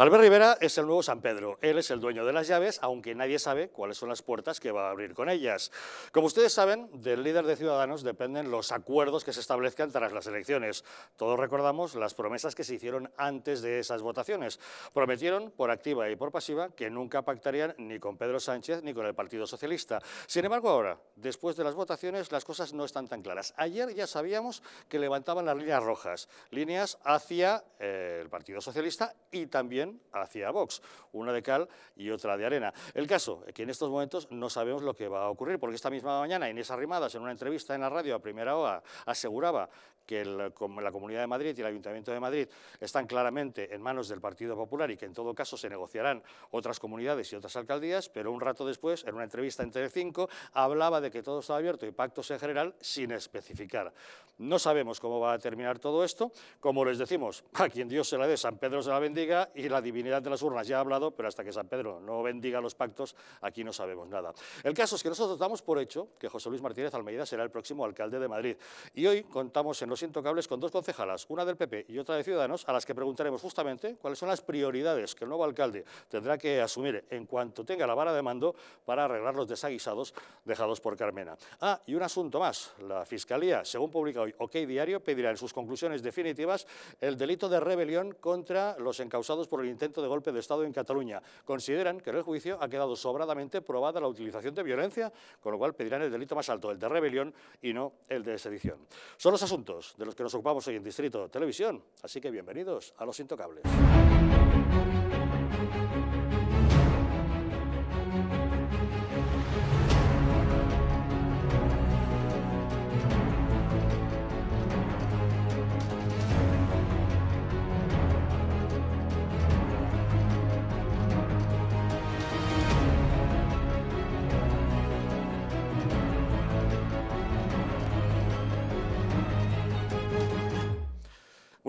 Albert Rivera es el nuevo San Pedro. Él es el dueño de las llaves, aunque nadie sabe cuáles son las puertas que va a abrir con ellas. Como ustedes saben, del líder de Ciudadanos dependen los acuerdos que se establezcan tras las elecciones. Todos recordamos las promesas que se hicieron antes de esas votaciones. Prometieron, por activa y por pasiva, que nunca pactarían ni con Pedro Sánchez ni con el Partido Socialista. Sin embargo, ahora, después de las votaciones, las cosas no están tan claras. Ayer ya sabíamos que levantaban las líneas rojas, líneas hacia eh, el Partido Socialista y también hacia Vox, una de cal y otra de arena. El caso es eh, que en estos momentos no sabemos lo que va a ocurrir, porque esta misma mañana Inés Arrimadas, en una entrevista en la radio a primera hora, aseguraba que la Comunidad de Madrid y el Ayuntamiento de Madrid están claramente en manos del Partido Popular y que en todo caso se negociarán otras comunidades y otras alcaldías, pero un rato después, en una entrevista entre cinco, hablaba de que todo estaba abierto y pactos en general sin especificar. No sabemos cómo va a terminar todo esto, como les decimos, a quien Dios se la dé, San Pedro se la bendiga y la divinidad de las urnas ya ha hablado, pero hasta que San Pedro no bendiga los pactos, aquí no sabemos nada. El caso es que nosotros damos por hecho que José Luis Martínez Almeida será el próximo alcalde de Madrid y hoy contamos en los los intocables con dos concejalas, una del PP y otra de Ciudadanos, a las que preguntaremos justamente cuáles son las prioridades que el nuevo alcalde tendrá que asumir en cuanto tenga la vara de mando para arreglar los desaguisados dejados por Carmena. Ah, y un asunto más. La Fiscalía, según publica hoy OK Diario, pedirá en sus conclusiones definitivas el delito de rebelión contra los encausados por el intento de golpe de Estado en Cataluña. Consideran que en el juicio ha quedado sobradamente probada la utilización de violencia, con lo cual pedirán el delito más alto, el de rebelión y no el de sedición. Son los asuntos de los que nos ocupamos hoy en Distrito Televisión. Así que bienvenidos a Los Intocables.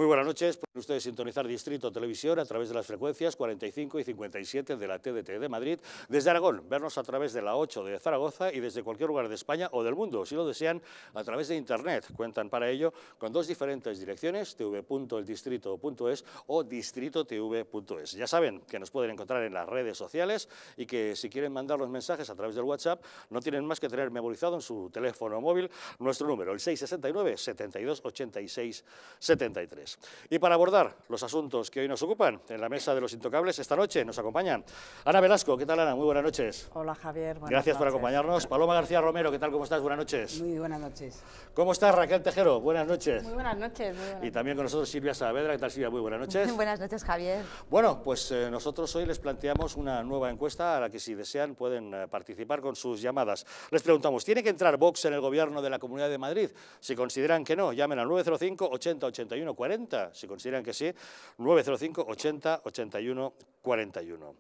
Muy buenas noches, pueden ustedes sintonizar Distrito Televisión a través de las frecuencias 45 y 57 de la TDT de Madrid, desde Aragón, vernos a través de la 8 de Zaragoza y desde cualquier lugar de España o del mundo, si lo desean, a través de Internet. Cuentan para ello con dos diferentes direcciones, tv.eldistrito.es o distritotv.es. Ya saben que nos pueden encontrar en las redes sociales y que si quieren mandar los mensajes a través del WhatsApp, no tienen más que tener memorizado en su teléfono móvil nuestro número, el 669 72 86 73. Y para abordar los asuntos que hoy nos ocupan, en la mesa de los Intocables esta noche nos acompañan Ana Velasco, ¿qué tal Ana? Muy buenas noches. Hola Javier, buenas Gracias por acompañarnos. Paloma García Romero, ¿qué tal? ¿Cómo estás? Buenas noches. Muy buenas noches. ¿Cómo estás Raquel Tejero? Buenas noches. Muy buenas noches. Y también con nosotros Silvia Saavedra, ¿qué tal Silvia? Muy buenas noches. buenas noches Javier. Bueno, pues eh, nosotros hoy les planteamos una nueva encuesta a la que si desean pueden eh, participar con sus llamadas. Les preguntamos, ¿tiene que entrar Vox en el gobierno de la Comunidad de Madrid? Si consideran que no, llamen al 905 80 81 40 si consideran que sí, 905 80 81 41.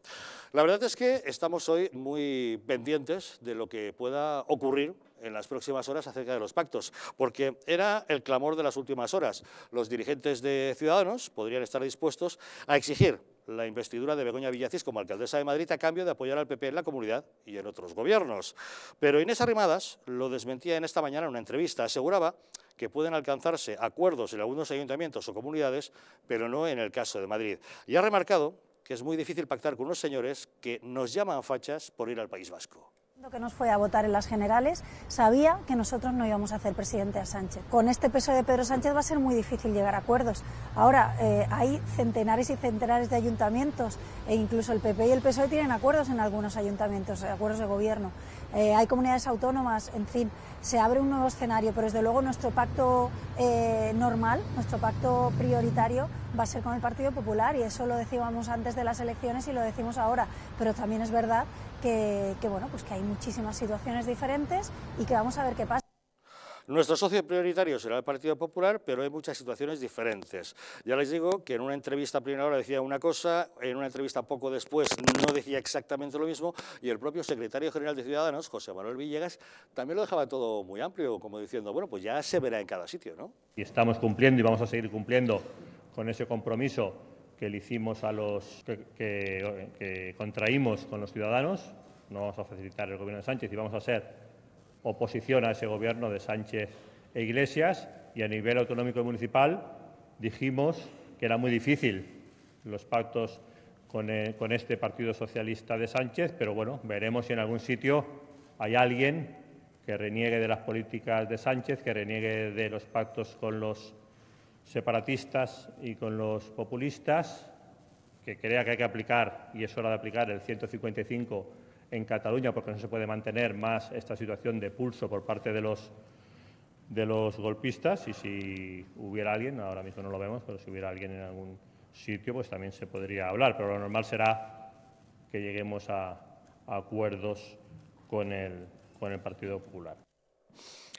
La verdad es que estamos hoy muy pendientes de lo que pueda ocurrir en las próximas horas acerca de los pactos, porque era el clamor de las últimas horas. Los dirigentes de Ciudadanos podrían estar dispuestos a exigir la investidura de Begoña Villacís como alcaldesa de Madrid a cambio de apoyar al PP en la comunidad y en otros gobiernos. Pero Inés Arrimadas lo desmentía en esta mañana en una entrevista. Aseguraba que pueden alcanzarse acuerdos en algunos ayuntamientos o comunidades, pero no en el caso de Madrid. Y ha remarcado que es muy difícil pactar con unos señores que nos llaman fachas por ir al País Vasco que nos fue a votar en las generales sabía que nosotros no íbamos a hacer presidente a Sánchez. Con este peso de Pedro Sánchez va a ser muy difícil llegar a acuerdos. Ahora, eh, hay centenares y centenares de ayuntamientos e incluso el PP y el PSOE tienen acuerdos en algunos ayuntamientos, eh, acuerdos de gobierno. Eh, hay comunidades autónomas, en fin, se abre un nuevo escenario, pero desde luego nuestro pacto normal, nuestro pacto prioritario va a ser con el Partido Popular y eso lo decíamos antes de las elecciones y lo decimos ahora, pero también es verdad que, bueno, pues que hay muchísimas situaciones diferentes y que vamos a ver qué pasa. Nuestro socio prioritario será el Partido Popular, pero hay muchas situaciones diferentes. Ya les digo que en una entrevista a primera hora decía una cosa, en una entrevista poco después no decía exactamente lo mismo, y el propio secretario general de Ciudadanos, José Manuel Villegas, también lo dejaba todo muy amplio, como diciendo, bueno, pues ya se verá en cada sitio, ¿no? Y estamos cumpliendo y vamos a seguir cumpliendo con ese compromiso que hicimos a los que, contraímos con los ciudadanos. No vamos a facilitar el gobierno de Sánchez y vamos a ser oposición a ese gobierno de Sánchez e Iglesias. Y a nivel autonómico y municipal dijimos que era muy difícil los pactos e, con este Partido Socialista de Sánchez, pero bueno, veremos si en algún sitio hay alguien que reniegue de las políticas de Sánchez, que reniegue de los pactos con los separatistas y con los populistas, que crea que hay que aplicar, y es hora de aplicar, el 155 en Cataluña, porque no se puede mantener más esta situación de pulso por parte de los, de los golpistas. Y si hubiera alguien, ahora mismo no lo vemos, pero si hubiera alguien en algún sitio, pues también se podría hablar. Pero lo normal será que lleguemos a, acuerdos con el, con el Partido Popular.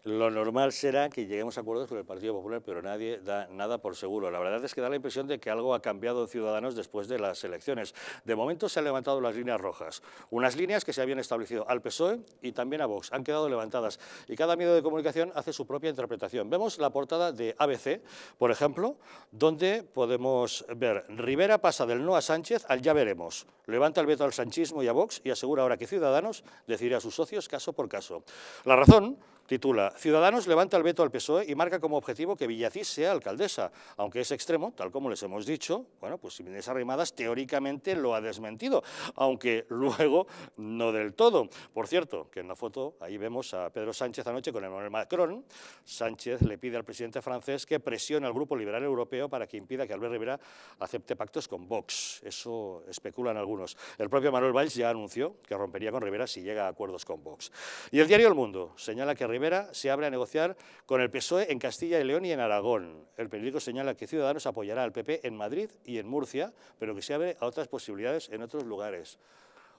Lo normal será que lleguemos a acuerdos con el Partido Popular, pero nadie da nada por seguro. La verdad es que da la impresión de que algo ha cambiado en Ciudadanos después de las elecciones. De momento se han levantado las líneas rojas, unas líneas que se habían establecido al PSOE y también a Vox, han quedado levantadas y cada medio de comunicación hace su propia interpretación. Vemos la portada de ABC, por ejemplo, donde podemos ver Rivera pasa del no a Sánchez al ya veremos, levanta el veto al sanchismo y a Vox y asegura ahora que Ciudadanos decidirá a sus socios caso por caso. La razón titula Ciudadanos levanta el veto al PSOE y marca como objetivo que Villacís sea alcaldesa, aunque es extremo, tal como les hemos dicho, bueno, pues Inés Arrimadas teóricamente lo ha desmentido, aunque luego no del todo. Por cierto, que en la foto ahí vemos a Pedro Sánchez anoche con Emmanuel Macron. Sánchez le pide al presidente francés que presione al Grupo Liberal Europeo para que impida que Albert Rivera acepte pactos con Vox. Eso especulan algunos. El propio Manuel Valls ya anunció que rompería con Rivera si llega a acuerdos con Vox. Y el diario El Mundo señala que Rivera se abre a negociar con el PSOE en Castilla y León y en Aragón. El periódico señala que Ciudadanos apoyará al PP en Madrid y en Murcia, pero que se abre a otras posibilidades en otros lugares.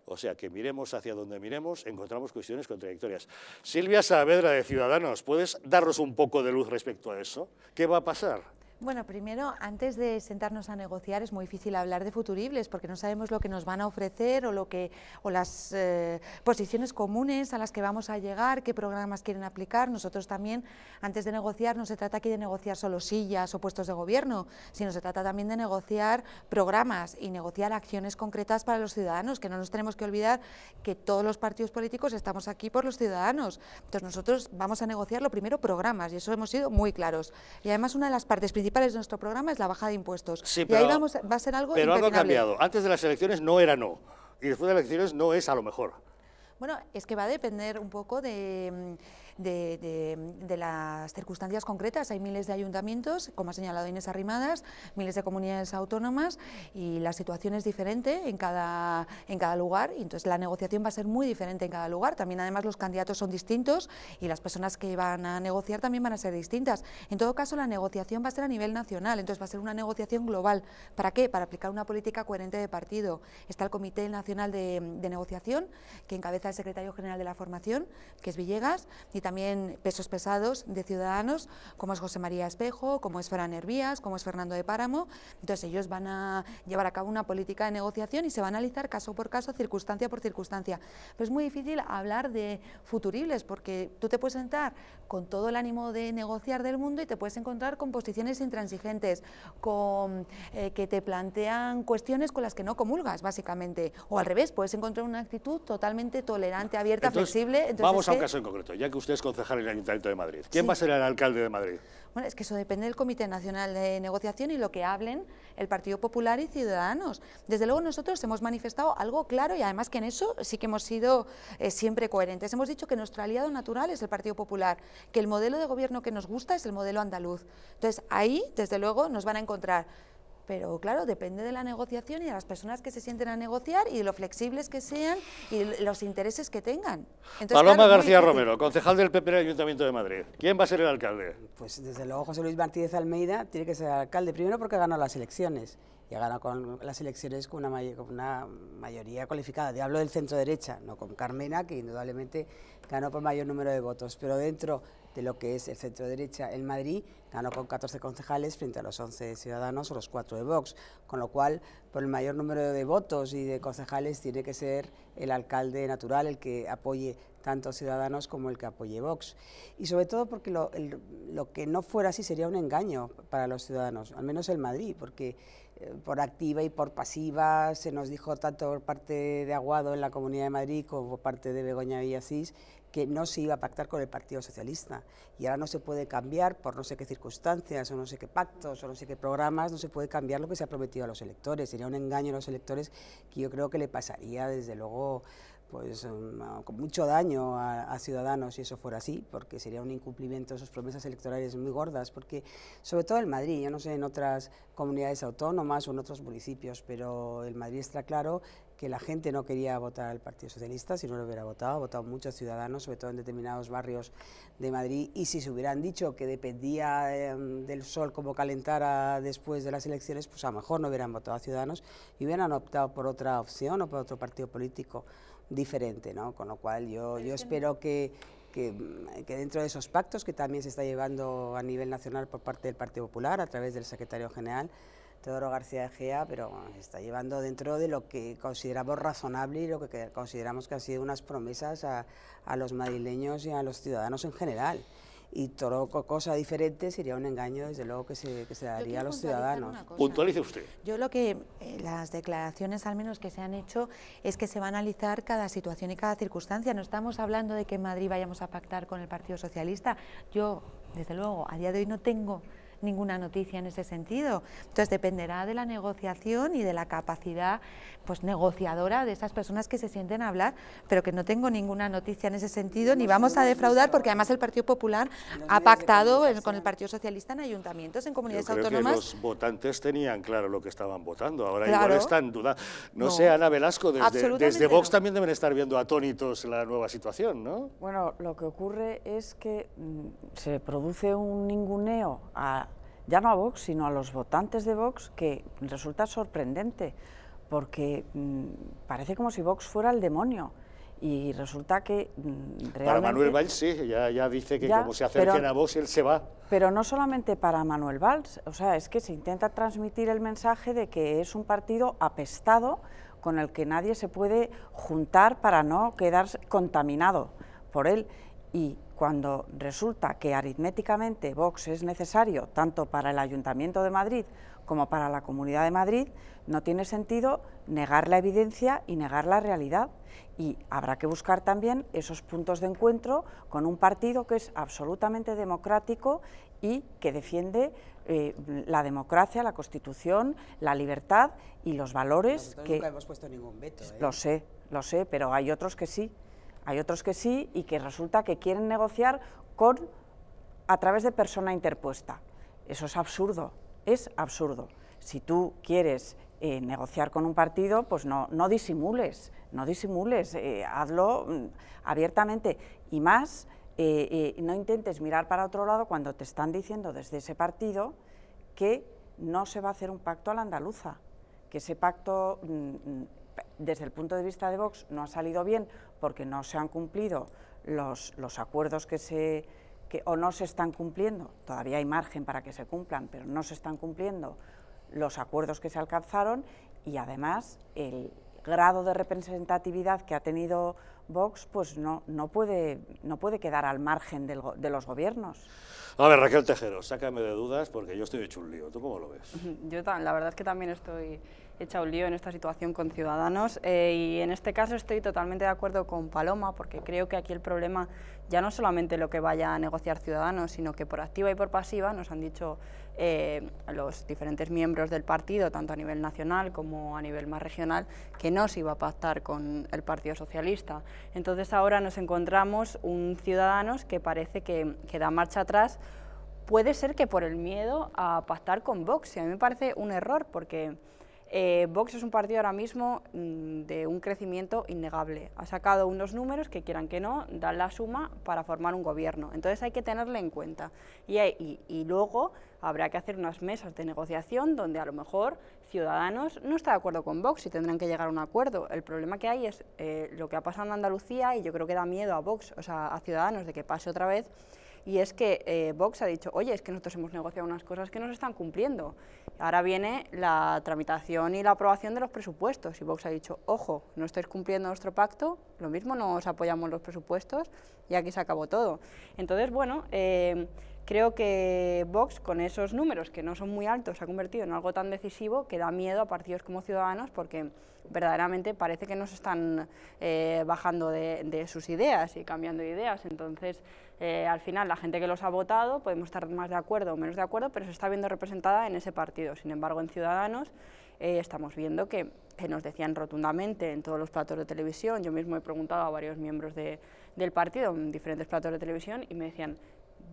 O sea, que miremos hacia donde miremos, encontramos cuestiones contradictorias. Silvia Saavedra de Ciudadanos, ¿puedes darnos un poco de luz respecto a eso? ¿Qué va a pasar? Bueno, primero, antes de sentarnos a negociar, es muy difícil hablar de futuribles porque no sabemos lo que nos van a ofrecer o, lo que, o las eh, posiciones comunes a las que vamos a llegar, qué programas quieren aplicar. Nosotros también, antes de negociar, no se trata aquí de negociar solo sillas o puestos de gobierno, sino se trata también de negociar programas y negociar acciones concretas para los ciudadanos, que no nos tenemos que olvidar que todos los partidos políticos estamos aquí por los ciudadanos. Entonces nosotros vamos a negociar lo primero programas y eso hemos sido muy claros. Y además una de las partes principales principales de nuestro programa es la bajada de impuestos. y ahí vamos, va a ser algo Pero algo ha cambiado. Antes de las elecciones no era no. Y después de las elecciones no es a lo mejor. Bueno, es que va a depender un poco de mm, de, las circunstancias concretas. Hay miles de ayuntamientos, como ha señalado Inés Arrimadas, miles de comunidades autónomas y la situación es diferente en cada, en cada lugar y entonces la negociación va a ser muy diferente en cada lugar. También además los candidatos son distintos y las personas que van a negociar también van a ser distintas. En todo caso la negociación va a ser a nivel nacional, entonces va a ser una negociación global. ¿Para qué? Para aplicar una política coherente de partido. Está el Comité Nacional de, de Negociación que encabeza el secretario general de la formación, que es Villegas, y también pesos pesados de ciudadanos, como es José María Espejo, como es Ferran Hervías, como es Fernando de Páramo. Entonces ellos van a llevar a cabo una política de negociación y se va a analizar caso por caso, circunstancia por circunstancia. Pero es muy difícil hablar de futuribles porque tú te puedes sentar con todo el ánimo de negociar del mundo y te puedes encontrar con posiciones intransigentes, con eh, que te plantean cuestiones con las que no comulgas, básicamente. O al revés, puedes encontrar una actitud totalmente tolerante, abierta, flexible. vamos a un caso en concreto, ya que usted es concejal en el Ayuntamiento de Madrid. ¿Quién va a ser el alcalde de Madrid? Bueno, es que eso depende del Comité Nacional de Negociación y lo que hablen el Partido Popular y Ciudadanos. Desde luego nosotros hemos manifestado algo claro y además que en eso sí que hemos sido eh, siempre coherentes. Hemos dicho que nuestro aliado natural es el Partido Popular, que el modelo de gobierno que nos gusta es el modelo andaluz. Entonces ahí, desde luego, nos van a encontrar pero claro, depende de la negociación y de las personas que se sienten a negociar y de lo flexibles que sean y los intereses que tengan. Paloma García Romero, concejal del PP del Ayuntamiento de Madrid. ¿Quién va a ser el alcalde? Pues desde luego José Luis Martínez Almeida tiene que ser alcalde, primero porque ganó las elecciones y ha ganado con las elecciones con una, mayoría cualificada. Yo hablo del centro derecha, no con Carmena, que indudablemente ganó por mayor número de votos, pero dentro de lo que es el centro derecha el Madrid, ganó con 14 concejales frente a los 11 Ciudadanos o los 4 de Vox, con lo cual por el mayor número de votos y de concejales tiene que ser el alcalde natural el que apoye tanto Ciudadanos como el que apoye Vox. Y sobre todo porque lo, que no fuera así sería un engaño para los ciudadanos, al menos el Madrid, porque eh, por activa y por pasiva se nos dijo tanto por parte de Aguado en la Comunidad de Madrid como por parte de Begoña Villasís que no se iba a pactar con el Partido Socialista. Y ahora no se puede cambiar por no sé qué circunstancias, o no sé qué pactos, o no sé qué programas, no se puede cambiar lo que se ha prometido a los electores. Sería un engaño a los electores que yo creo que le pasaría, desde luego, pues um, con mucho daño a, a, Ciudadanos si eso fuera así, porque sería un incumplimiento de sus promesas electorales muy gordas, porque sobre todo en Madrid, yo no sé en otras comunidades autónomas o en otros municipios, pero en Madrid está claro que la gente no quería votar al Partido Socialista, si no lo hubiera votado, ha votado muchos ciudadanos, sobre todo en determinados barrios de Madrid, y si se hubieran dicho que dependía em, del sol como calentara después de las elecciones, pues a lo mejor no hubieran votado a ciudadanos y hubieran optado por otra opción o por otro partido político diferente, ¿no? Con lo cual yo, espero que, dentro de esos pactos que también se está llevando a nivel nacional por parte del Partido Popular a través del secretario general, Teodoro García Gea, pero está llevando dentro de lo que consideramos razonable y lo que consideramos que han sido unas promesas a, los madrileños y a los ciudadanos en general. Y todo cosa diferente sería un engaño, desde luego, que se, daría a los ciudadanos. Puntualice usted. Yo lo que eh, las declaraciones, al menos que se han hecho, es que se va a analizar cada situación y cada circunstancia. No estamos hablando de que en Madrid vayamos a pactar con el Partido Socialista. Yo, desde luego, a día de hoy no tengo ninguna noticia en ese sentido. Entonces dependerá de la negociación y de la capacidad pues, negociadora de esas personas que se sienten a hablar, pero que no tengo ninguna noticia en ese sentido, ni vamos a defraudar, porque además el Partido Popular ha pactado con el ¿eh? Partido Socialista en ayuntamientos, en comunidades autónomas. los votantes tenían claro lo que estaban votando, ahora igual están duda. No, sé, Ana Velasco, desde, desde Vox también deben estar viendo atónitos la nueva situación, ¿no? Bueno, lo que ocurre es que mm, se produce un ninguneo a ya no a Vox, sino a los votantes de Vox, que resulta sorprendente, porque mm, parece como si Vox fuera el demonio. Y resulta que mm, Para Manuel Valls sí, ya, dice que como se acerquen a Vox, él se va. Pero no solamente para Manuel Valls, o sea, es que se intenta transmitir el mensaje de que es un partido apestado con el que nadie se puede juntar para no quedarse contaminado por él. Y cuando resulta que aritméticamente Vox es necesario tanto para el Ayuntamiento de Madrid como para la Comunidad de Madrid, no tiene sentido negar la evidencia y negar la realidad. Y habrá que buscar también esos puntos de encuentro con un partido que es absolutamente democrático y que defiende eh, la democracia, la Constitución, la libertad y los valores que... Nunca hemos puesto ningún veto. Lo ¿eh? sé, lo sé, pero hay otros que sí. Hay otros que sí y que resulta que quieren negociar con, a través de persona interpuesta. Eso es absurdo, es absurdo. Si tú quieres eh, negociar con un partido, pues no, no disimules, no disimules, eh, hazlo mm, abiertamente. Y más, eh, no intentes mirar para otro lado cuando te están diciendo desde ese partido que no se va a hacer un pacto a la andaluza, que ese pacto mm, mm, desde el punto de vista de Vox no ha salido bien porque no se han cumplido los, acuerdos que se, o no se están cumpliendo, todavía hay margen para que se cumplan, pero no se están cumpliendo los acuerdos que se alcanzaron y además el grado de representatividad que ha tenido Vox pues no, no, puede, no puede quedar al margen de los gobiernos. A ver, Raquel Tejero, sácame de dudas porque yo estoy hecho un lío. ¿Tú cómo lo ves? Yo la verdad es que también estoy hecha un lío en esta situación con Ciudadanos eh, y en este caso estoy totalmente de acuerdo con Paloma porque creo que aquí el problema ya no solamente lo que vaya a negociar Ciudadanos, sino que por activa y por pasiva nos han dicho eh, los diferentes miembros del partido, tanto a nivel nacional como a nivel más regional, que no se iba a pactar con el Partido Socialista. Entonces ahora nos encontramos un ciudadanos que parece que, que da marcha atrás, puede ser que por el miedo a pactar con Vox, y a mí me parece un error porque eh, Vox es un partido ahora mismo mm, de un crecimiento innegable. Ha sacado unos números que quieran que no, dan la suma para formar un gobierno. Entonces hay que tenerle en cuenta. Y, luego habrá que hacer unas mesas de negociación donde a lo mejor Ciudadanos no está de acuerdo con Vox y tendrán que llegar a un acuerdo. El problema que hay es eh, lo que ha pasado en Andalucía y yo creo que da miedo a Vox, o a Ciudadanos, de que pase otra vez y es que eh, Vox ha dicho, oye, es que nosotros hemos negociado unas cosas que no se están cumpliendo. Ahora viene la tramitación y la aprobación de los presupuestos y Vox ha dicho, ojo, no estáis cumpliendo nuestro pacto, lo mismo no os apoyamos los presupuestos y aquí se acabó todo. Entonces, bueno, eh, Creo que Vox, con esos números que no son muy altos, se ha convertido en algo tan decisivo que da miedo a partidos como Ciudadanos porque verdaderamente parece que no se están eh, bajando de, sus ideas y cambiando de ideas. Entonces, eh, al final, la gente que los ha votado, podemos estar más de acuerdo o menos de acuerdo, pero se está viendo representada en ese partido. Sin embargo, en Ciudadanos eh, estamos viendo que, nos decían rotundamente en todos los platos de televisión, yo mismo he preguntado a varios miembros del partido en diferentes platos de televisión y me decían,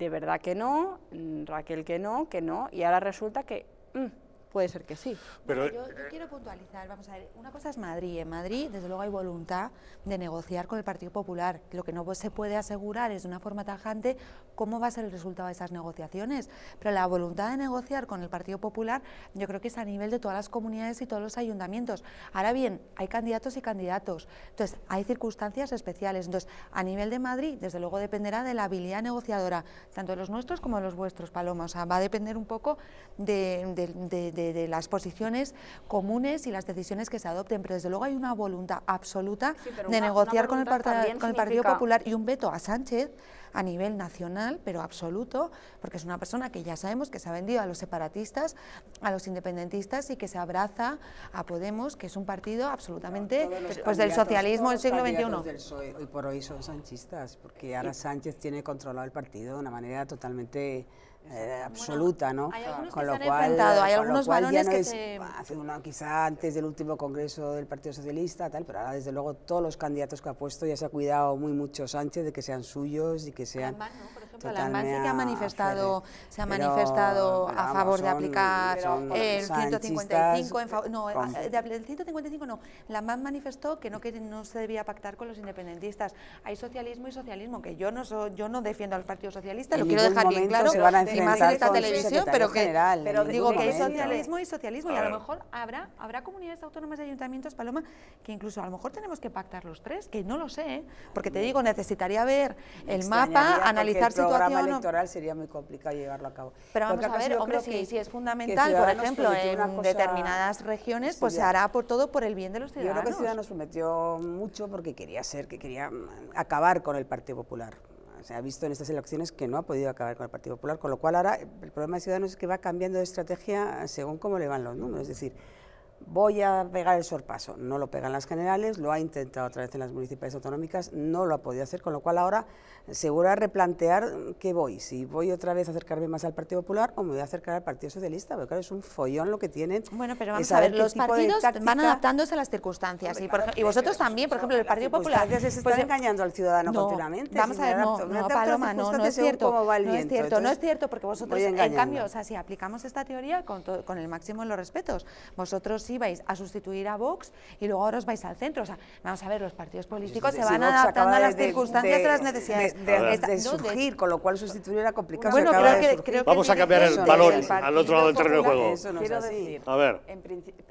de verdad que no, mm, Raquel que no, que no, y ahora resulta que... Mm, Puede ser que sí. Pero, yo, eh, quiero puntualizar, vamos a ver, una cosa es Madrid. En Madrid, desde luego, hay voluntad de negociar con el Partido Popular. Lo que no se puede asegurar es de una forma tajante cómo va a ser el resultado de esas negociaciones. Pero la voluntad de negociar con el Partido Popular, yo creo que es a nivel de todas las comunidades y todos los ayuntamientos. Ahora bien, hay candidatos y candidatos. Entonces, hay circunstancias especiales. Entonces, a nivel de Madrid, desde luego, dependerá de la habilidad negociadora, tanto de los nuestros como de los vuestros, Paloma. O sea, va a depender un poco de de, las posiciones comunes y las decisiones que se adopten, pero desde luego hay una voluntad absoluta de negociar con, el partido, con el Partido Popular y un veto a Sánchez a nivel nacional, pero absoluto, porque es una persona que ya sabemos que se ha vendido a los separatistas, a los independentistas y que se abraza a Podemos, que es un partido absolutamente pues, del socialismo del siglo XXI. Del hoy por hoy son sanchistas, porque ahora Sánchez tiene controlado el partido de una manera totalmente eh, absoluta, ¿no? con lo cual, hay algunos balones que Hace quizá antes del último congreso del Partido Socialista, tal, pero ahora desde luego todos los candidatos que ha puesto ya se ha cuidado muy mucho Sánchez de que sean suyos y que sean... totalmente... ¿no? sí que ha manifestado, se ha manifestado a favor de aplicar el 155, no, el 155 no, la más manifestó que no, no se debía pactar con los independentistas. Hay socialismo y socialismo, que yo no, yo no defiendo al Partido Socialista, lo quiero dejar bien claro y más en esta televisión, pero que, general, este digo que socialismo y socialismo, y a lo mejor habrá, habrá comunidades autónomas y ayuntamientos, Paloma, que incluso a lo mejor tenemos que pactar los tres, que no lo sé, ¿eh? porque te digo, necesitaría ver el mapa, analizar situaciones. El programa electoral sería muy complicado llevarlo a cabo. Pero vamos a ver, hombre, si, es fundamental, por ejemplo, en determinadas regiones, pues se hará por todo por el bien de los ciudadanos. Yo creo que Ciudadanos prometió mucho porque quería ser, que quería acabar con el Partido Popular se ha visto en estas elecciones que no ha podido acabar con el Partido Popular, con lo cual ahora el problema de Ciudadanos es que va cambiando de estrategia según cómo le van los números. Es decir, voy a pegar el sorpaso. No lo pegan las generales, lo ha intentado otra vez en las municipales autonómicas, no lo ha podido hacer, con lo cual ahora ...seguro a replantear qué voy, si voy otra vez a acercarme más al Partido Popular o me voy a acercar al Partido Socialista, porque claro, es un follón lo que tienen. Bueno, pero vamos a ver, los partidos van adaptándose a las circunstancias y, vosotros también, por ejemplo, el Partido Popular... se pues, están engañando al ciudadano no, Vamos a ver, no, es cierto, no es cierto, no es cierto, porque vosotros, en cambio, o sea, si aplicamos esta teoría, con, con el máximo de los respetos, vosotros ibais a sustituir a Vox y luego ahora os vais al centro. sea, vamos a ver, los partidos políticos se van adaptando a las circunstancias y las necesidades. De, surgir, con lo cual sustituir era complicado. Vamos a cambiar el valor al otro lado del terreno de juego. Quiero decir, a ver.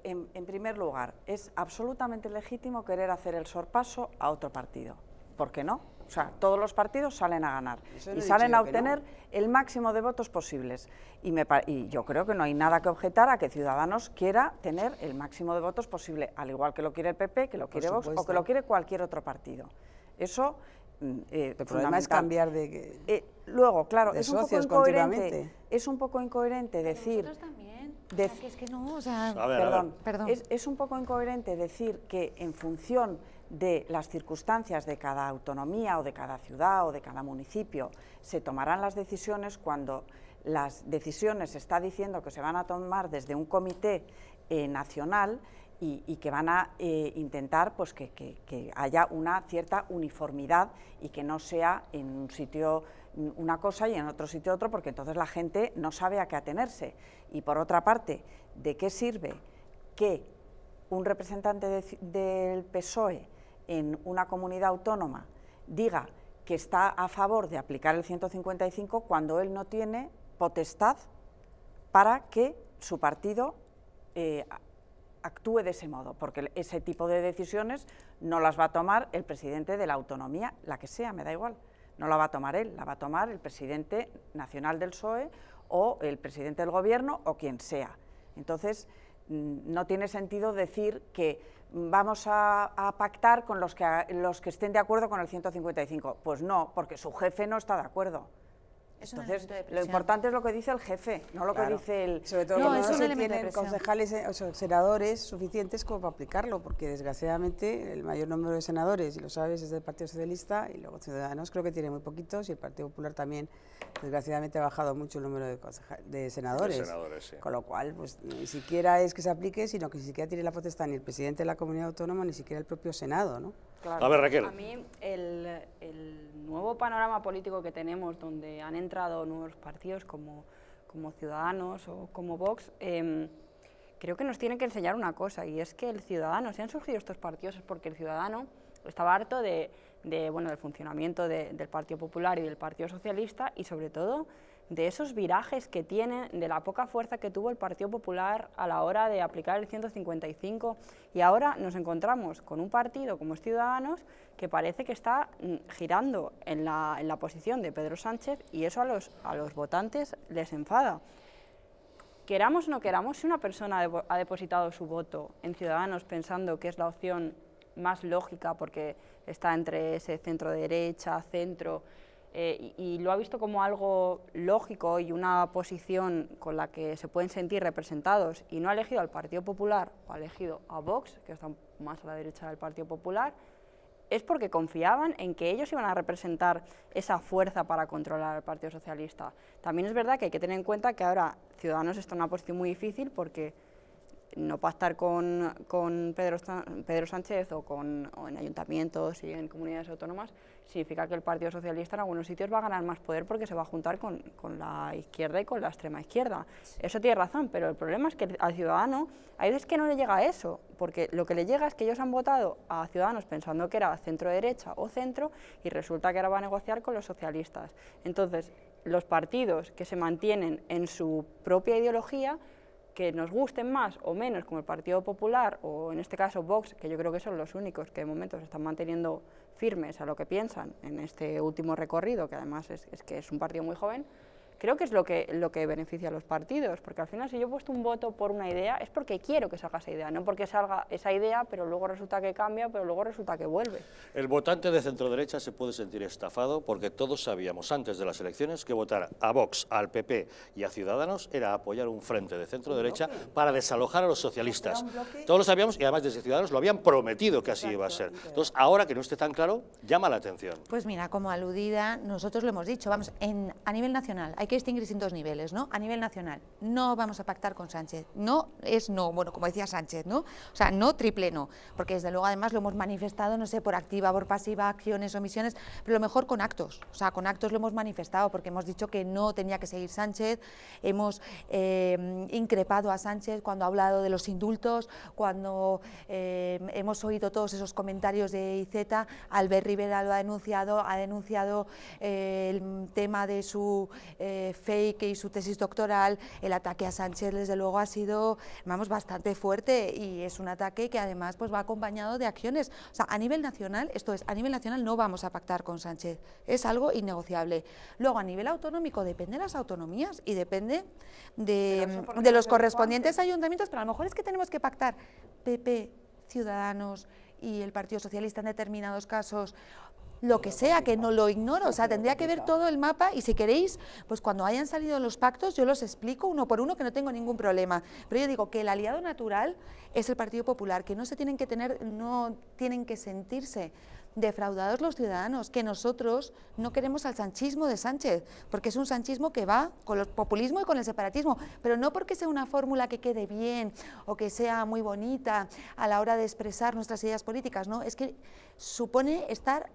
En, en primer lugar, es absolutamente legítimo querer hacer el sorpaso a otro partido. ¿Por qué no? o sea, todos los partidos salen a ganar y salen a obtener el máximo de votos posibles. Y, me, yo creo que no hay nada que objetar a que Ciudadanos quiera tener el máximo de votos posible, al igual que lo quiere el PP, que lo quiere Vox o que lo quiere cualquier otro partido. Eso mm, eh, el problema es cambiar de eh, luego claro es un poco incoherente es un poco incoherente decir es un poco incoherente decir que en función de las circunstancias de cada autonomía o de cada ciudad o de cada municipio. Se tomarán las decisiones cuando las decisiones se está diciendo que se van a tomar desde un comité eh, nacional y, que van a eh, intentar pues, que, haya una cierta uniformidad y que no sea en un sitio mm, una cosa y en otro sitio otro, porque entonces la gente no sabe a qué atenerse. Y por otra parte, ¿de qué sirve que un representante del PSOE en una comunidad autónoma diga que está a favor de aplicar el 155 cuando él no tiene potestad para que su partido eh, actúe de ese modo, porque ese tipo de decisiones no las va a tomar el presidente de la autonomía, la que sea, me da igual, no la va a tomar él, la va a tomar el presidente nacional del PSOE o el presidente del gobierno o quien sea. Entonces, Mm, no tiene sentido decir que vamos a, pactar con los que, los que estén de acuerdo con el 155. Pues no, porque su jefe no está de acuerdo. Entonces, lo importante es lo que dice el jefe, no lo que dice el... Sobre todo no, se tienen concejales eh, o senadores suficientes como para aplicarlo, porque desgraciadamente el mayor número de senadores, y lo sabes, es del Partido Socialista, y luego Ciudadanos creo que tiene muy poquitos, y el Partido Popular también, desgraciadamente, ha bajado mucho el número de, senadores. De senadores Con lo cual, pues ni siquiera es que se aplique, sino que ni siquiera tiene la potestad ni el presidente de la comunidad autónoma, ni siquiera el propio Senado, ¿no? Claro. A ver, Raquel. mí el nuevo panorama político que tenemos, donde han entrado nuevos partidos como, como Ciudadanos o como Vox, em, creo que nos tienen que enseñar una cosa, y es que el ciudadano, si han surgido estos partidos es porque el ciudadano estaba harto de, de bueno, del funcionamiento del Partido Popular y del Partido Socialista, y sobre todo de esos virajes que tiene, de la poca fuerza que tuvo el Partido Popular a la hora de aplicar el 155 y ahora nos encontramos con un partido como Ciudadanos que parece que está mm, girando en la, posición de Pedro Sánchez y eso a los, a los votantes les enfada. Queramos o no queramos, si una persona ha depositado su voto en Ciudadanos pensando que es la opción más lógica porque está entre ese centro derecha, centro, eh, y, lo ha visto como algo lógico y una posición con la que se pueden sentir representados y no ha elegido al Partido Popular o ha elegido a Vox, que está más a la derecha del Partido Popular, es porque confiaban en que ellos iban a representar esa fuerza para controlar al Partido Socialista. También es verdad que hay que tener en cuenta que ahora Ciudadanos está en una posición muy difícil porque no a estar con, Pedro, Sánchez o, en ayuntamientos y en comunidades autónomas, significa que el Partido Socialista en algunos sitios va a ganar más poder porque se va a juntar con, la izquierda y con la extrema izquierda. Eso tiene razón, pero el problema es que al ciudadano hay veces que no le llega eso, porque lo que le llega es que ellos han votado a ciudadanos pensando que era centro-derecha o centro y resulta que ahora va a negociar con los socialistas. Entonces, los partidos que se mantienen en su propia ideología que nos gusten más o menos, como el Partido Popular o en este caso Vox, que yo creo que son los únicos que de momento se están manteniendo firmes a lo que piensan en este último recorrido, que además es, es que es un partido muy joven, creo que es lo que, lo que beneficia a los partidos, porque al final si yo he puesto un voto por una idea es porque quiero que salga esa idea, no porque salga esa idea, pero luego resulta que cambia, pero luego resulta que vuelve. El votante de centro derecha se puede sentir estafado porque todos sabíamos antes de las elecciones que votar a Vox, al PP y a Ciudadanos era apoyar un frente de centro derecha para desalojar a los socialistas. Todos lo sabíamos y además desde Ciudadanos lo habían prometido que así iba a ser. Entonces ahora que no esté tan claro, llama la atención. Pues mira, como aludida, nosotros lo hemos dicho, vamos, en, a nivel nacional hay que que en distintos niveles, ¿no? A nivel nacional, no vamos a pactar con Sánchez. No es no, bueno, como decía Sánchez, ¿no? O sea, no triple no, porque desde luego además lo hemos manifestado, no sé, por activa, por pasiva, acciones, omisiones, pero lo mejor con actos. O sea, con actos lo hemos manifestado porque hemos dicho que no tenía que seguir Sánchez, hemos eh, increpado a Sánchez cuando ha hablado de los indultos, cuando eh, hemos oído todos esos comentarios de IZ, Albert Rivera lo ha denunciado, ha denunciado eh, el tema de su... Fake y su tesis doctoral, el ataque a Sánchez desde luego ha sido, vamos, bastante fuerte y es un ataque que además pues va acompañado de acciones. O sea, a nivel nacional, esto es, a nivel nacional no vamos a pactar con Sánchez, es algo innegociable. Luego, a nivel autonómico, depende las autonomías y depende de, los correspondientes ayuntamientos, pero a lo mejor es que tenemos que pactar PP, Ciudadanos y el Partido Socialista en determinados casos lo que sea, que no lo ignoro. O sea, tendría que ver todo el mapa y si queréis, pues cuando hayan salido los pactos, yo los explico uno por uno, que no tengo ningún problema. Pero yo digo que el aliado natural es el Partido Popular, que no se tienen que tener, no tienen que sentirse defraudados los ciudadanos, que nosotros no queremos al sanchismo de Sánchez, porque es un sanchismo que va con el populismo y con el separatismo, pero no porque sea una fórmula que quede bien o que sea muy bonita a la hora de expresar nuestras ideas políticas, no, es que supone estar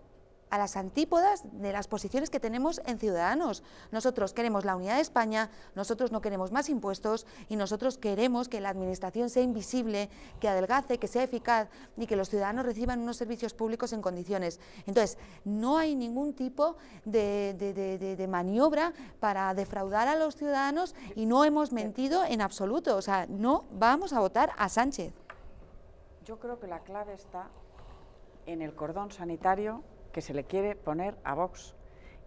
a las antípodas de las posiciones que tenemos en Ciudadanos. Nosotros queremos la unidad de España, nosotros no queremos más impuestos y nosotros queremos que la Administración sea invisible, que adelgace, que sea eficaz y que los ciudadanos reciban unos servicios públicos en condiciones. Entonces, no hay ningún tipo de, maniobra para defraudar a los ciudadanos y no hemos mentido en absoluto. O sea, no vamos a votar a Sánchez. Yo creo que la clave está en el cordón sanitario que se le quiere poner a Vox.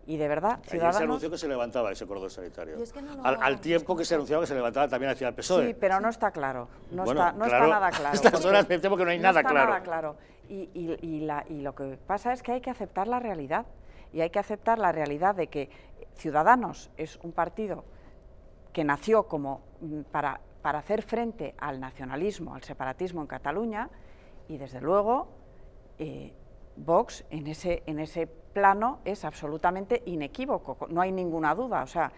Y de verdad, Ciudadanos... se anunció que se levantaba ese cordón sanitario. al, tiempo que se anunciaba que se levantaba también hacia el PSOE. Sí, pero no está claro. No, está, nada claro. estas horas que no hay nada, claro. claro. Y, lo que pasa es que hay que aceptar la realidad. Y hay que aceptar la realidad de que Ciudadanos es un partido que nació como mm, para, para hacer frente al nacionalismo, al separatismo en Cataluña, y desde luego... Eh, Vox en ese, en ese plano es absolutamente inequívoco, no hay ninguna duda. O sea,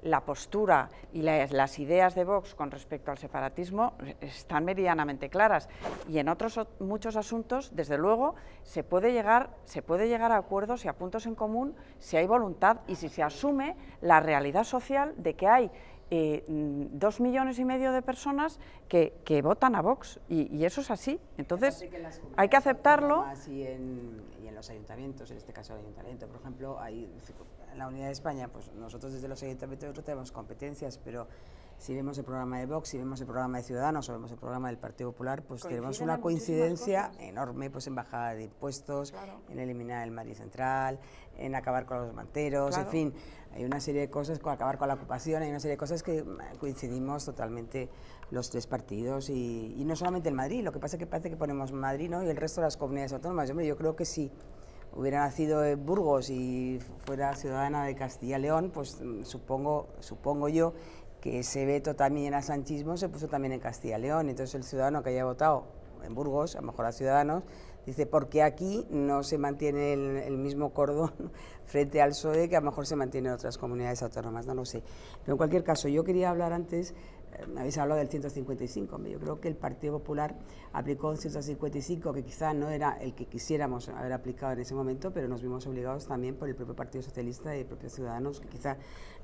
la postura y las ideas de Vox con respecto al separatismo están meridianamente claras. Y en otros muchos asuntos, desde luego, se puede, llegar, se puede llegar a acuerdos y a puntos en común si hay voluntad y si se asume la realidad social de que hay eh, mm, dos millones y medio de personas que, que votan a Vox y, eso es así. Entonces hay que aceptarlo. Y en, los ayuntamientos, en este caso el ayuntamiento, por ejemplo, hay, en la Unidad de España, pues nosotros desde los ayuntamientos tenemos competencias, pero si vemos el programa de Vox, si vemos el programa de Ciudadanos o vemos el programa del Partido Popular, pues tenemos una coincidencia enorme pues en bajada de impuestos, en eliminar el Madrid Central, en acabar con los manteros, en fin, hay una serie de cosas, con acabar con la ocupación, hay una serie de cosas que mm, coincidimos totalmente los tres partidos y, no solamente el Madrid, lo que pasa es que parece que ponemos Madrid y el resto de las comunidades autónomas. yo creo que si hubiera nacido en Burgos y fuera ciudadana de Castilla León, pues mm, supongo, supongo yo que ese veto también a sanchismo se puso también en Castilla y León. Entonces el ciudadano que haya votado en Burgos, a lo mejor a Ciudadanos, dice, ¿por qué aquí no se mantiene el, mismo cordón frente al PSOE que a lo mejor se mantiene en otras comunidades autónomas? No lo sé. Pero en cualquier caso, yo quería hablar antes me habéis hablado del 155, yo creo que el Partido Popular aplicó un 155 que quizá no era el que quisiéramos haber aplicado en ese momento, pero nos vimos obligados también por el propio Partido Socialista y el propio Ciudadanos, que quizá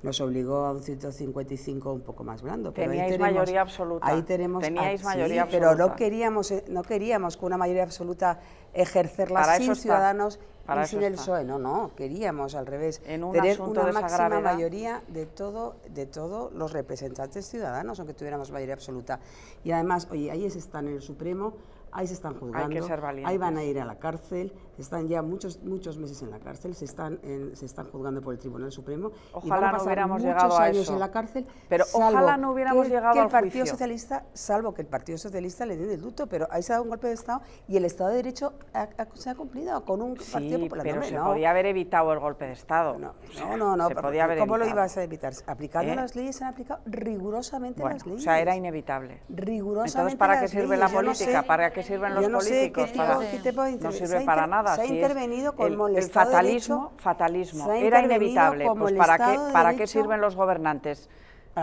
nos obligó a un 155 un poco más blando. Teníais mayoría absoluta. Ahí tenemos, mayoría Pero no queríamos, eh, no queríamos con una mayoría absoluta ejercerla sin Ciudadanos. Para y sin el no, no, queríamos al revés, tener una máxima mayoría de todo, de todos los representantes ciudadanos, aunque tuviéramos mayoría absoluta. Y además, oye, ahí se están en el Supremo, ahí se están juzgando, ahí van a ir a la cárcel, están ya muchos, muchos meses en la cárcel, se están, en, se están juzgando por el Tribunal Supremo. Ojalá y no hubiéramos llegado a años eso. en la cárcel. Pero ojalá no hubiéramos llegado que el al Partido Socialista, salvo que el Partido Socialista le dé el luto, pero ahí se ha dado un golpe de Estado y el Estado de Derecho se ha cumplido con un sí, Partido Popular. pero se podía haber evitado el golpe de Estado. No, no, no. ¿Cómo lo ibas a evitar? Aplicando ¿Eh? las leyes, se han aplicado rigurosamente las leyes. O sea, era inevitable. Rigurosamente Entonces, ¿para qué sirve la política? ¿Para qué sirven los políticos? no sirve para nada. Se ha intervenido como el, fatalismo, fatalismo. Era inevitable. Pues para qué, para qué sirven los gobernantes.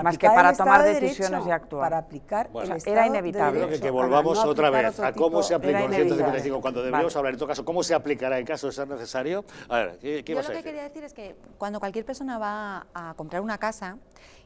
más que para tomar decisiones y actuar. Para aplicar era inevitable. que, volvamos otra vez a cómo se aplica el 155 cuando debemos hablar en todo caso cómo se aplicará en caso de ser necesario. A ver, ¿qué, Yo lo a decir? que quería decir es que cuando cualquier persona va a comprar una casa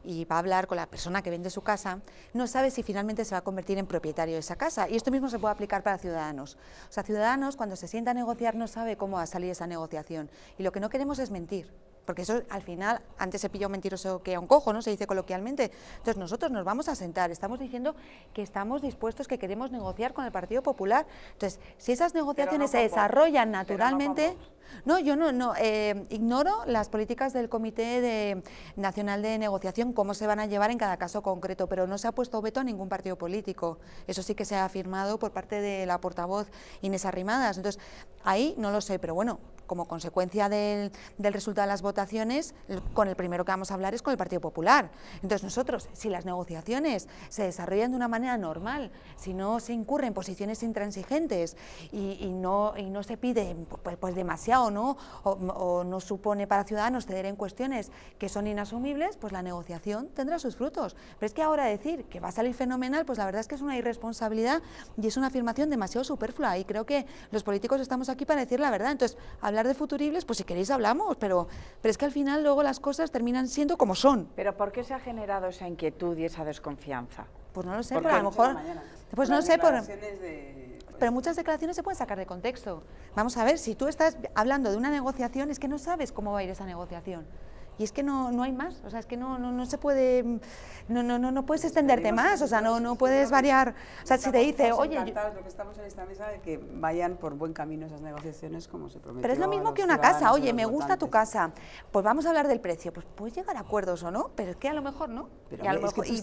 y va a hablar con la persona que vende su casa, no sabe si finalmente se va a convertir en propietario de esa casa. Y esto mismo se puede aplicar para ciudadanos. O sea, ciudadanos cuando se sienta a negociar no sabe cómo va a salir esa negociación. Y lo que no queremos es mentir. Porque eso al final, antes se pilla mentiroso que a un cojo, ¿no? Se dice coloquialmente. Entonces nosotros nos vamos a sentar, estamos diciendo que estamos dispuestos, que queremos negociar con el Partido Popular. Entonces, si esas negociaciones se desarrollan naturalmente... No, yo no, no eh, ignoro las políticas del Comité Nacional de Negociación, cómo se van a llevar en cada caso concreto, pero no se ha puesto veto a ningún partido político. Eso sí que se ha afirmado por parte de la portavoz Inés Arrimadas. Entonces, ahí no lo sé, pero bueno, como consecuencia del, resultado de las votaciones, con el primero que vamos a hablar es con el Partido Popular. Entonces nosotros, si las negociaciones se desarrollan de una manera normal, si no se incurren posiciones intransigentes y, no, no se pide pues, pues demasiado, o no, o, no supone para Ciudadanos ceder en cuestiones que son inasumibles, pues la negociación tendrá sus frutos. Pero es que ahora decir que va a salir fenomenal, pues la verdad es que es una irresponsabilidad y es una afirmación demasiado superflua y creo que los políticos estamos aquí para decir la verdad. Entonces, hablar de futuribles, pues si queréis hablamos, pero, pero es que al final luego las cosas terminan siendo como son. ¿Pero por qué se ha generado esa inquietud y esa desconfianza? Pues no lo sé, a lo mejor... Pues no sé, por... De pero muchas declaraciones se pueden sacar de contexto. Vamos a ver, si tú estás hablando de una negociación, es que no sabes cómo va a ir esa negociación. Y es que no, no hay más, o sea, es que no, no, no se puede, no, no, no, no puedes extenderte más, o sea, no, no puedes variar. O sea, si te dice, oye... Yo... Lo que estamos en esta mesa de que vayan por buen camino esas negociaciones como se prometió. Pero es lo mismo que una casa, oye, me gusta tu casa, pues vamos a hablar del precio, pues puedes llegar a acuerdos o no, pero es que a lo mejor no. Pero,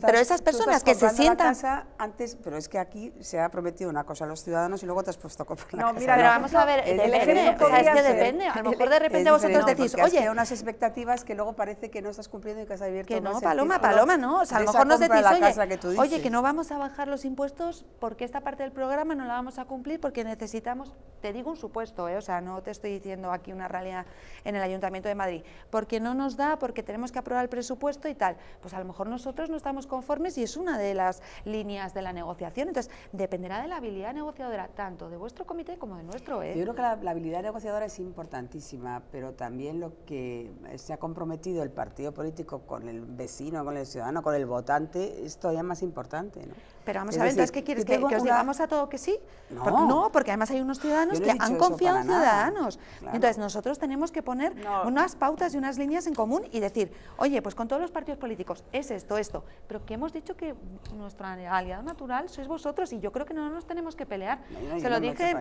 pero esas personas que se sientan... antes, pero es que aquí se ha prometido una cosa a los ciudadanos y luego te has puesto a comprar la no, Mira, pero vamos a ver, depende, o es que depende, a lo mejor de repente vosotros decís, oye... unas expectativas que luego parece que no estás cumpliendo y que has abierto Que no, Paloma, Paloma, no. O sea, a lo mejor nos decís, la casa oye, que no vamos a bajar los impuestos porque esta parte del programa no la vamos a cumplir porque necesitamos, te digo un supuesto, ¿eh? o sea, no te estoy diciendo aquí una realidad en el Ayuntamiento de Madrid, porque no nos da, porque tenemos que aprobar el presupuesto y tal. Pues a lo mejor nosotros no estamos conformes y es una de las líneas de la negociación. Entonces, dependerá de la habilidad negociadora, tanto de vuestro comité como de nuestro. ¿eh? Yo creo que la habilidad negociadora es importantísima, pero también lo que se ha comprometido metido el partido político con el vecino, con el ciudadano, con el votante, es todavía más importante. Pero vamos a ver, entonces, ¿qué quieres? ¿Que, os digamos a todo que sí? No, porque, además hay unos ciudadanos que han confiado en ciudadanos. Entonces, nosotros tenemos que poner unas pautas y unas líneas en común y decir, oye, pues con todos los partidos políticos es esto, esto, pero que hemos dicho que nuestro aliado natural sois vosotros y yo creo que no nos tenemos que pelear. se lo dije,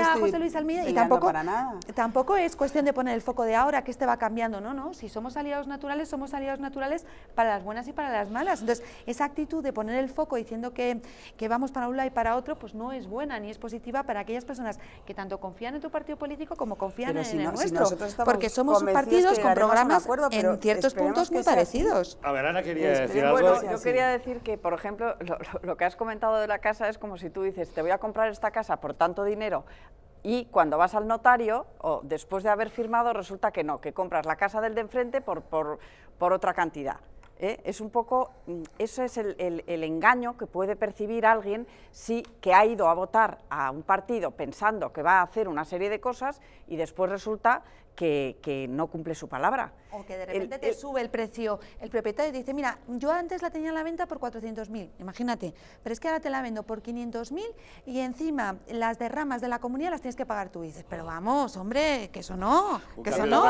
a José Luis Almida y tampoco, tampoco es cuestión de poner el foco de ahora que este va a cambiar no, no, si somos aliados naturales, somos aliados naturales para las buenas y para las malas. Entonces, esa actitud de poner el foco diciendo que, que vamos para un lado y para otro, pues no es buena ni es positiva para aquellas personas que tanto confían en tu partido político como confían en, el nuestro. porque somos partidos con programas en ciertos puntos muy parecidos. A ver, Ana quería decir algo. yo quería decir que, por ejemplo, lo, lo que has comentado de la casa es como si tú dices, te voy a comprar esta casa por tanto dinero, y cuando vas al notario, o después de haber firmado, resulta que no, que compras la casa del de enfrente por, por, otra cantidad. ¿eh? Es un poco, mm, eso es el, el, engaño que puede percibir alguien si que ha ido a votar a un partido pensando que va a hacer una serie de cosas y después resulta que, no cumple su palabra. O que de repente te sube el precio el propietario y te dice, mira, yo antes la tenía en la venta por 400.000, imagínate, pero es que ahora te la vendo por 500.000 y encima las derramas de la comunidad las tienes que pagar tú. Y dices, pero vamos, hombre, que eso no, que eso no.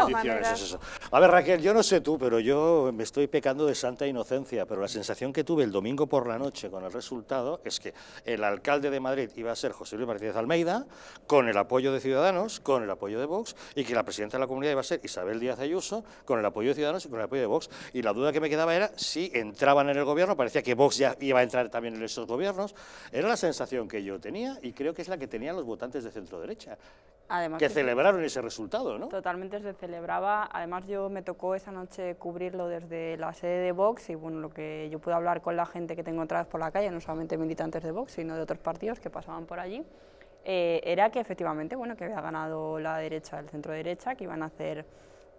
A ver, Raquel, yo no sé tú, pero yo me estoy pecando de santa inocencia, pero la sensación que tuve el domingo por la noche con el resultado es que el alcalde de Madrid iba a ser José Luis Martínez Almeida, con el apoyo de Ciudadanos, con el apoyo de Vox, y que la presidenta de la comunidad iba a ser Isabel Díaz Ayuso, con el apoyo de Ciudadanos y con el apoyo de Vox. Y la duda que me quedaba era si entraban en el gobierno, parecía que Vox ya iba a entrar también en esos gobiernos. Era la sensación que yo tenía y creo que es la que tenían los votantes de centro derecha. que, celebraron ese resultado, ¿no? Totalmente se celebraba. Además, yo me tocó esa noche cubrirlo desde la sede de Vox y, bueno, lo que yo pude hablar con la gente que tengo atrás por la calle, no solamente militantes de Vox, sino de otros partidos que pasaban por allí. Eh, era que efectivamente bueno, que había ganado la derecha, el centro derecha, que iban a hacer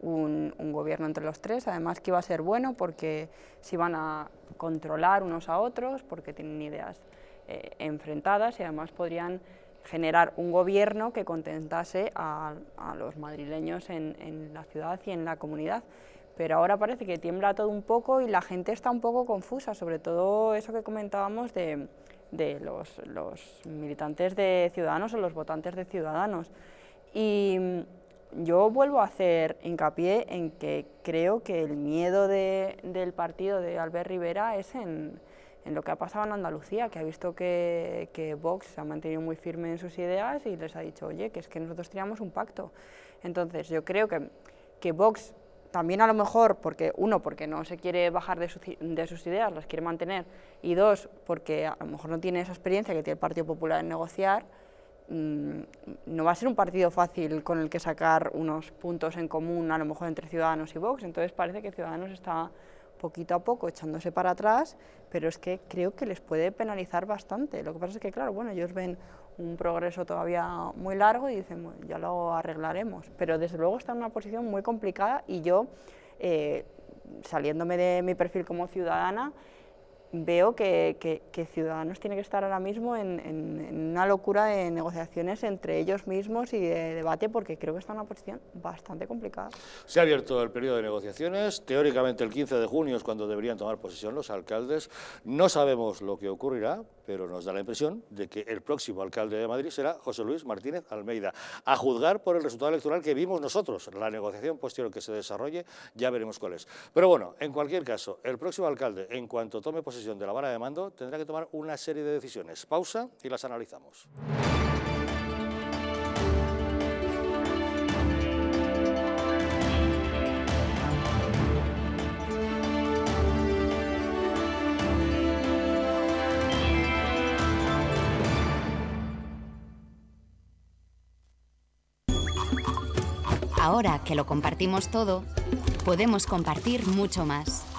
un, gobierno entre los tres, además que iba a ser bueno porque se iban a controlar unos a otros, porque tienen ideas eh, enfrentadas y además podrían generar un gobierno que contentase a, los madrileños en la ciudad y en la comunidad pero ahora parece que tiembla todo un poco y la gente está un poco confusa, sobre todo eso que comentábamos de de los, militantes de Ciudadanos o los votantes de Ciudadanos. Y mm, yo vuelvo a hacer hincapié en que creo que el miedo del partido de Albert Rivera es en, lo que ha pasado en Andalucía, que ha visto que, que, Vox se ha mantenido muy firme en sus ideas y les ha dicho, oye, que es que nosotros teníamos un pacto. Entonces, yo creo que, que Vox también a lo mejor porque, uno, porque no se quiere bajar de sus, ideas, las quiere mantener, y dos, porque a lo mejor no tiene esa experiencia que tiene el Partido Popular en negociar, mm, no va a ser un partido fácil con el que sacar unos puntos en común, a lo mejor entre Ciudadanos y Vox, entonces parece que Ciudadanos está poquito a poco echándose para atrás, pero es que creo que les puede penalizar bastante. Lo que pasa es que, claro, bueno, ellos ven un progreso todavía muy largo y dicen, ya lo arreglaremos. Pero desde luego está en una posición muy complicada y yo, eh, saliéndome de mi perfil como ciudadana, veo que, Ciudadanos tiene que estar ahora mismo en, en, una locura de negociaciones entre ellos mismos y de debate, porque creo que está en una posición bastante complicada. Se ha abierto el periodo de negociaciones, teóricamente el 15 de junio es cuando deberían tomar posesión los alcaldes. No sabemos lo que ocurrirá, pero nos da la impresión de que el próximo alcalde de Madrid será José Luis Martínez Almeida. A juzgar por el resultado electoral que vimos nosotros, la negociación posterior que se desarrolle, ya veremos cuál es. Pero bueno, en cualquier caso, el próximo alcalde, en cuanto tome posesión, de la vara de mando tendrá que tomar una serie de decisiones. Pausa y las analizamos. Ahora que lo compartimos todo, podemos compartir mucho más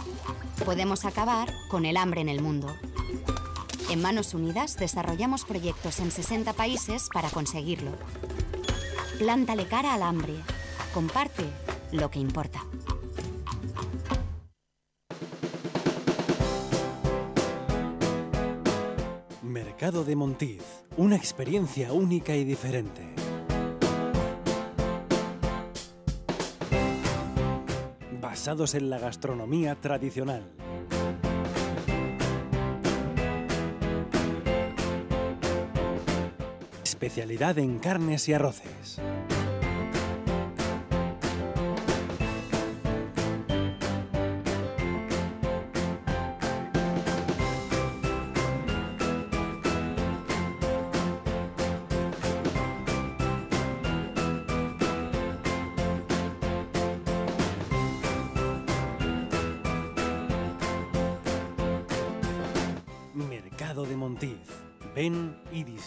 podemos acabar con el hambre en el mundo. En Manos Unidas desarrollamos proyectos en 60 países para conseguirlo. Plántale cara al hambre. Comparte lo que importa. Mercado de Montiz, una experiencia única y diferente. basados en la gastronomía tradicional. Especialidad en carnes y arroces.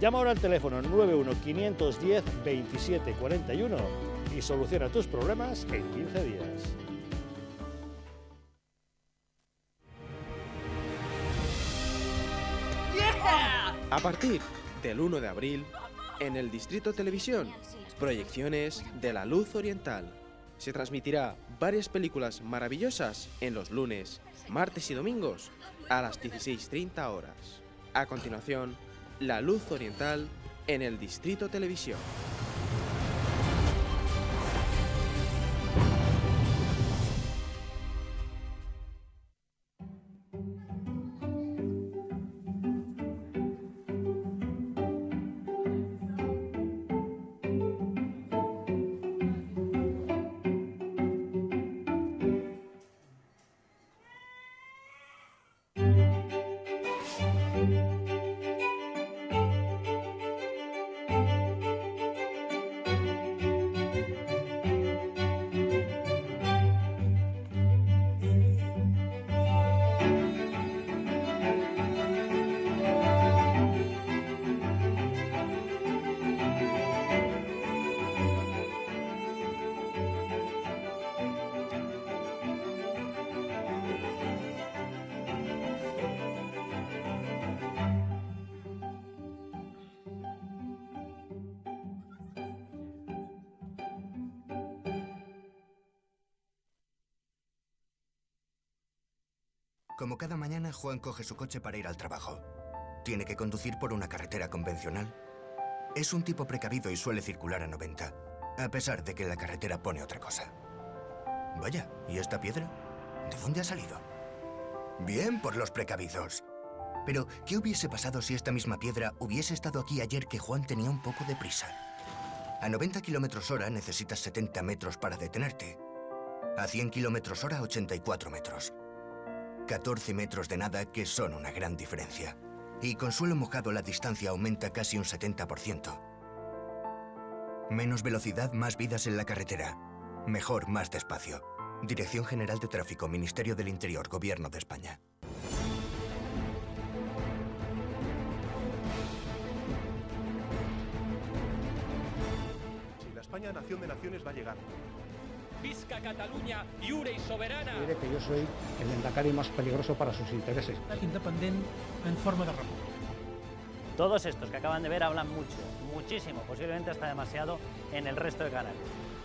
Llama ahora al teléfono 91-510-2741 y soluciona tus problemas en 15 días. A partir del 1 de abril, en el Distrito Televisión, proyecciones de la luz oriental. Se transmitirá varias películas maravillosas en los lunes, martes y domingos a las 16.30 horas. A continuación, la Luz Oriental en el Distrito Televisión. Como cada mañana, Juan coge su coche para ir al trabajo. Tiene que conducir por una carretera convencional. Es un tipo precavido y suele circular a 90, a pesar de que la carretera pone otra cosa. Vaya, ¿y esta piedra? ¿De dónde ha salido? Bien por los precavidos. Pero, ¿qué hubiese pasado si esta misma piedra hubiese estado aquí ayer que Juan tenía un poco de prisa? A 90 km hora necesitas 70 metros para detenerte. A 100 km hora, 84 metros. 14 metros de nada que son una gran diferencia. Y con suelo mojado la distancia aumenta casi un 70%. Menos velocidad, más vidas en la carretera. Mejor, más despacio. Dirección General de Tráfico, Ministerio del Interior, Gobierno de España. Si la España Nación de Naciones va a llegar, Visca Cataluña, iure y soberana. Mire que yo soy el endacari más peligroso para sus intereses. Independent en forma de república. Todos estos que acaban de ver hablan mucho, muchísimo, posiblemente hasta demasiado en el resto de canal.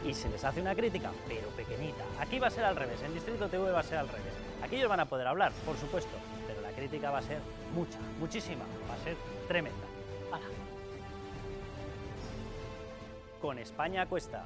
Y se les hace una crítica, pero pequeñita. Aquí va a ser al revés, en Distrito TV va a ser al revés. Aquí ellos van a poder hablar, por supuesto, pero la crítica va a ser mucha, muchísima, va a ser tremenda. ¡Hala! Con España cuesta